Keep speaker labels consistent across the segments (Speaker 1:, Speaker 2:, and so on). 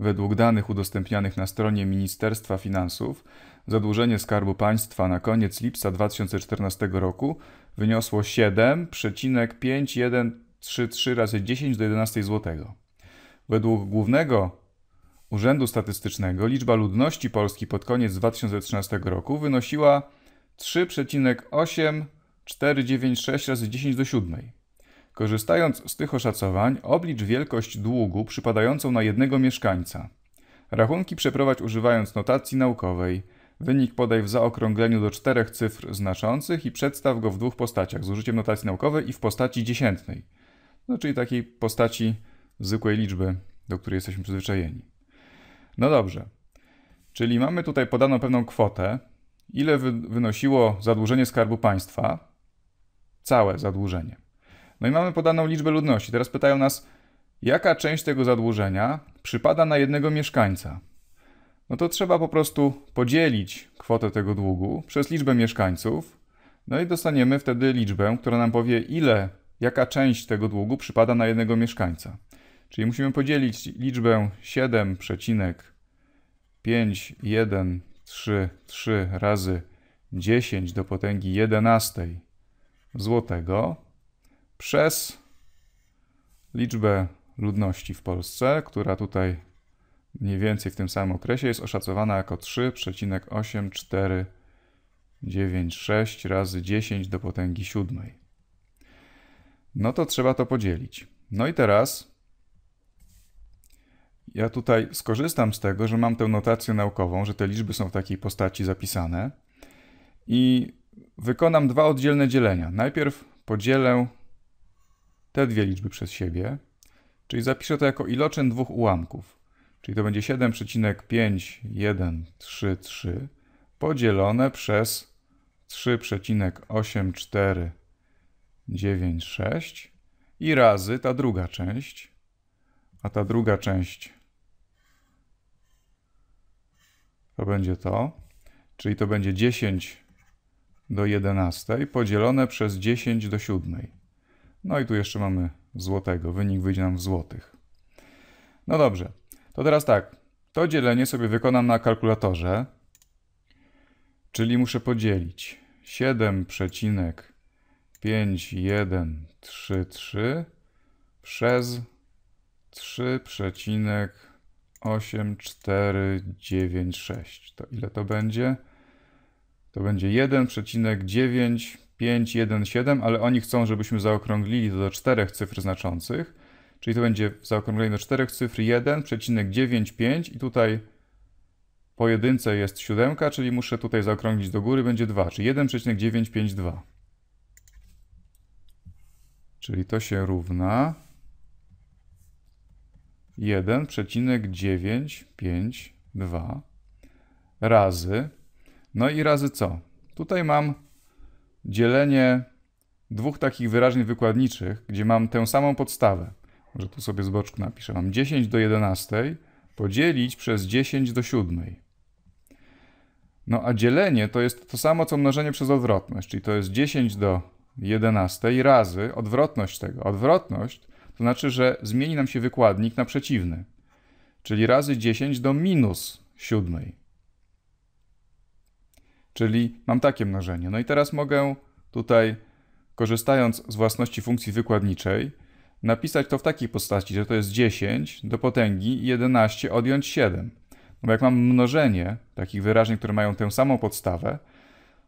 Speaker 1: Według danych udostępnianych na stronie Ministerstwa Finansów, zadłużenie Skarbu Państwa na koniec lipca 2014 roku wyniosło 7,5133 razy 10 do 11 zł. Według Głównego Urzędu Statystycznego liczba ludności Polski pod koniec 2013 roku wynosiła 3,8496 razy 10 do 7. Korzystając z tych oszacowań, oblicz wielkość długu przypadającą na jednego mieszkańca. Rachunki przeprowadź używając notacji naukowej. Wynik podaj w zaokrągleniu do czterech cyfr znaczących i przedstaw go w dwóch postaciach z użyciem notacji naukowej i w postaci dziesiętnej, no czyli takiej postaci zwykłej liczby, do której jesteśmy przyzwyczajeni. No dobrze, czyli mamy tutaj podaną pewną kwotę, ile wynosiło zadłużenie Skarbu Państwa, całe zadłużenie. No i mamy podaną liczbę ludności. Teraz pytają nas, jaka część tego zadłużenia przypada na jednego mieszkańca. No to trzeba po prostu podzielić kwotę tego długu przez liczbę mieszkańców, no i dostaniemy wtedy liczbę, która nam powie, ile, jaka część tego długu przypada na jednego mieszkańca. Czyli musimy podzielić liczbę 7,5133 razy 10 do potęgi 11 złotego przez liczbę ludności w Polsce, która tutaj mniej więcej w tym samym okresie jest oszacowana jako 3,8496 razy 10 do potęgi siódmej. No to trzeba to podzielić. No i teraz ja tutaj skorzystam z tego, że mam tę notację naukową, że te liczby są w takiej postaci zapisane i wykonam dwa oddzielne dzielenia. Najpierw podzielę te dwie liczby przez siebie, czyli zapiszę to jako iloczyn dwóch ułamków. Czyli to będzie 7,5133 podzielone przez 3,8496 i razy ta druga część, a ta druga część to będzie to, czyli to będzie 10 do 11 podzielone przez 10 do 7. No i tu jeszcze mamy złotego. Wynik wyjdzie nam w złotych. No dobrze. To teraz tak. To dzielenie sobie wykonam na kalkulatorze. Czyli muszę podzielić 7,5133 przez 3,8496. To ile to będzie? To będzie 1,9 5, 1, 7, ale oni chcą, żebyśmy zaokrąglili to do czterech cyfr znaczących, czyli to będzie zaokrąglenie do czterech cyfr 1,95 i tutaj pojedynce jest siódemka, czyli muszę tutaj zaokrąglić do góry, będzie 2, czyli 1,952. Czyli to się równa 1,952 razy. No i razy co? Tutaj mam dzielenie dwóch takich wyrażeń wykładniczych, gdzie mam tę samą podstawę, może tu sobie z boczku napiszę, mam 10 do 11 podzielić przez 10 do 7. No a dzielenie to jest to samo co mnożenie przez odwrotność, czyli to jest 10 do 11 razy odwrotność tego. Odwrotność to znaczy, że zmieni nam się wykładnik na przeciwny, czyli razy 10 do minus 7 czyli mam takie mnożenie. No i teraz mogę tutaj, korzystając z własności funkcji wykładniczej, napisać to w takiej postaci, że to jest 10 do potęgi 11 odjąć 7. No bo jak mam mnożenie takich wyrażeń, które mają tę samą podstawę,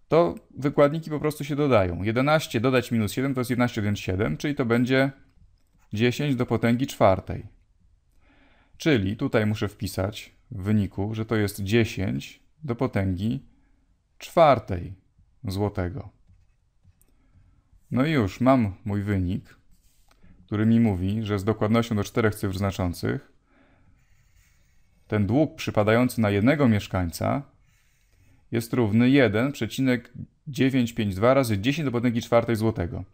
Speaker 1: to wykładniki po prostu się dodają. 11 dodać minus 7 to jest 11 odjąć 7, czyli to będzie 10 do potęgi czwartej. Czyli tutaj muszę wpisać w wyniku, że to jest 10 do potęgi czwartej złotego. No i już mam mój wynik, który mi mówi, że z dokładnością do czterech cyfr znaczących ten dług przypadający na jednego mieszkańca jest równy 1,952 razy 10 do potęgi czwartej złotego.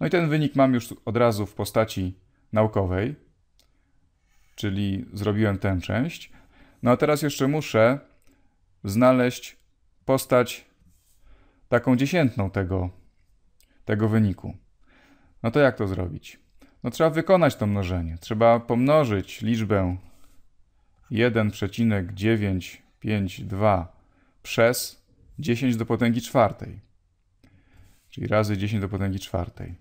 Speaker 1: No i ten wynik mam już od razu w postaci naukowej, czyli zrobiłem tę część. No a teraz jeszcze muszę znaleźć postać taką dziesiętną tego, tego wyniku. No to jak to zrobić? No trzeba wykonać to mnożenie. Trzeba pomnożyć liczbę 1,952 przez 10 do potęgi czwartej. Czyli razy 10 do potęgi czwartej.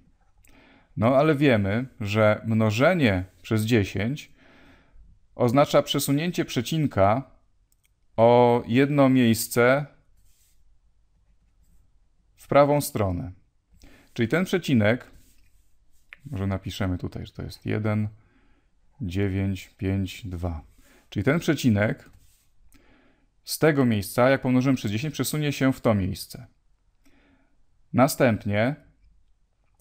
Speaker 1: No ale wiemy, że mnożenie przez 10 oznacza przesunięcie przecinka o jedno miejsce w prawą stronę. Czyli ten przecinek, może napiszemy tutaj, że to jest 1, 9, 5, 2. Czyli ten przecinek z tego miejsca, jak pomnożymy przez 10, przesunie się w to miejsce. Następnie,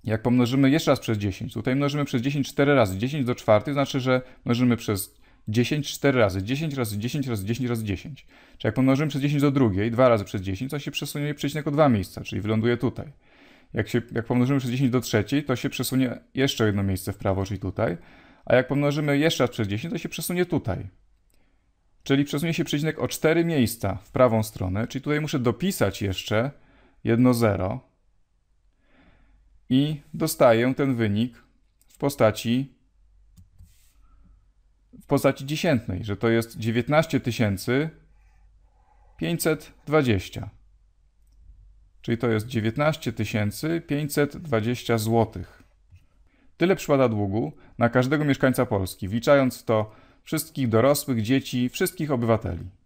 Speaker 1: jak pomnożymy jeszcze raz przez 10, tutaj mnożymy przez 10 4 razy, 10 do 4 znaczy, że mnożymy przez 10 4 razy, 10 razy 10 razy 10 razy 10. Czyli jak pomnożymy przez 10 do drugiej, 2 razy przez 10, to się przesunie przecinek o dwa miejsca, czyli wyląduje tutaj. Jak, się, jak pomnożymy przez 10 do trzeciej, to się przesunie jeszcze jedno miejsce w prawo, czyli tutaj. A jak pomnożymy jeszcze raz przez 10, to się przesunie tutaj. Czyli przesunie się przecinek o 4 miejsca w prawą stronę, czyli tutaj muszę dopisać jeszcze jedno 0 i dostaję ten wynik w postaci postaci dziesiętnej, że to jest 19 520. Czyli to jest 19 520 zł. Tyle przypada długu na każdego mieszkańca Polski, wliczając w to wszystkich dorosłych, dzieci, wszystkich obywateli.